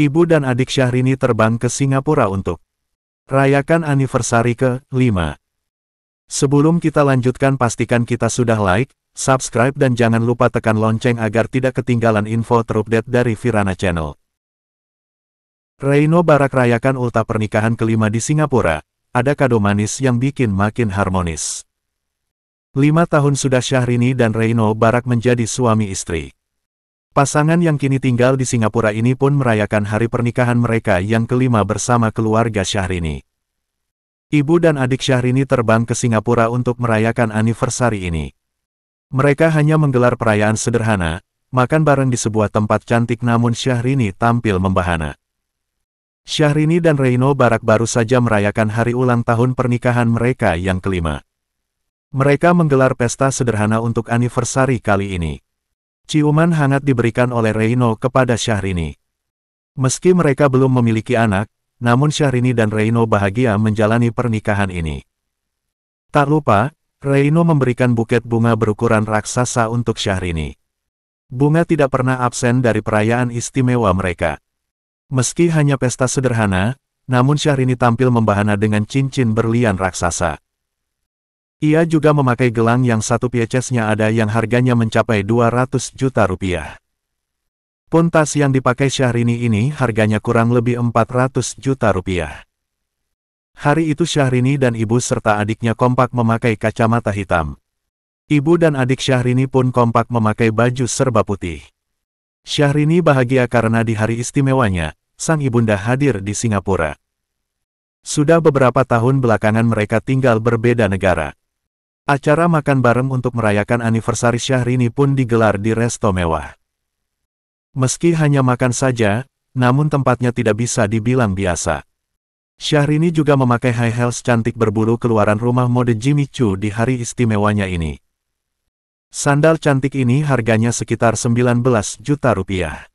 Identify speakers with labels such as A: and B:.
A: Ibu dan adik Syahrini terbang ke Singapura untuk rayakan anniversary ke-5. Sebelum kita lanjutkan pastikan kita sudah like, subscribe dan jangan lupa tekan lonceng agar tidak ketinggalan info terupdate dari Virana Channel. Reino Barak rayakan ulta pernikahan kelima di Singapura, ada kado manis yang bikin makin harmonis. Lima tahun sudah Syahrini dan Reino Barak menjadi suami istri. Pasangan yang kini tinggal di Singapura ini pun merayakan hari pernikahan mereka yang kelima bersama keluarga Syahrini. Ibu dan adik Syahrini terbang ke Singapura untuk merayakan anniversary ini. Mereka hanya menggelar perayaan sederhana, makan bareng di sebuah tempat cantik namun Syahrini tampil membahana. Syahrini dan Reino Barak baru saja merayakan hari ulang tahun pernikahan mereka yang kelima. Mereka menggelar pesta sederhana untuk anniversary kali ini. Ciuman hangat diberikan oleh Reino kepada Syahrini. Meski mereka belum memiliki anak, namun Syahrini dan Reino bahagia menjalani pernikahan ini. Tak lupa, Reino memberikan buket bunga berukuran raksasa untuk Syahrini. Bunga tidak pernah absen dari perayaan istimewa mereka. Meski hanya pesta sederhana, namun Syahrini tampil membahana dengan cincin berlian raksasa. Ia juga memakai gelang yang satu piecesnya ada yang harganya mencapai 200 juta rupiah. Pun tas yang dipakai Syahrini ini harganya kurang lebih 400 juta rupiah. Hari itu Syahrini dan ibu serta adiknya kompak memakai kacamata hitam. Ibu dan adik Syahrini pun kompak memakai baju serba putih. Syahrini bahagia karena di hari istimewanya, sang ibunda hadir di Singapura. Sudah beberapa tahun belakangan mereka tinggal berbeda negara. Acara makan bareng untuk merayakan anniversary Syahrini pun digelar di resto mewah. Meski hanya makan saja, namun tempatnya tidak bisa dibilang biasa. Syahrini juga memakai high heels cantik berbulu keluaran rumah mode Jimmy Choo di hari istimewanya ini. Sandal cantik ini harganya sekitar 19 juta rupiah.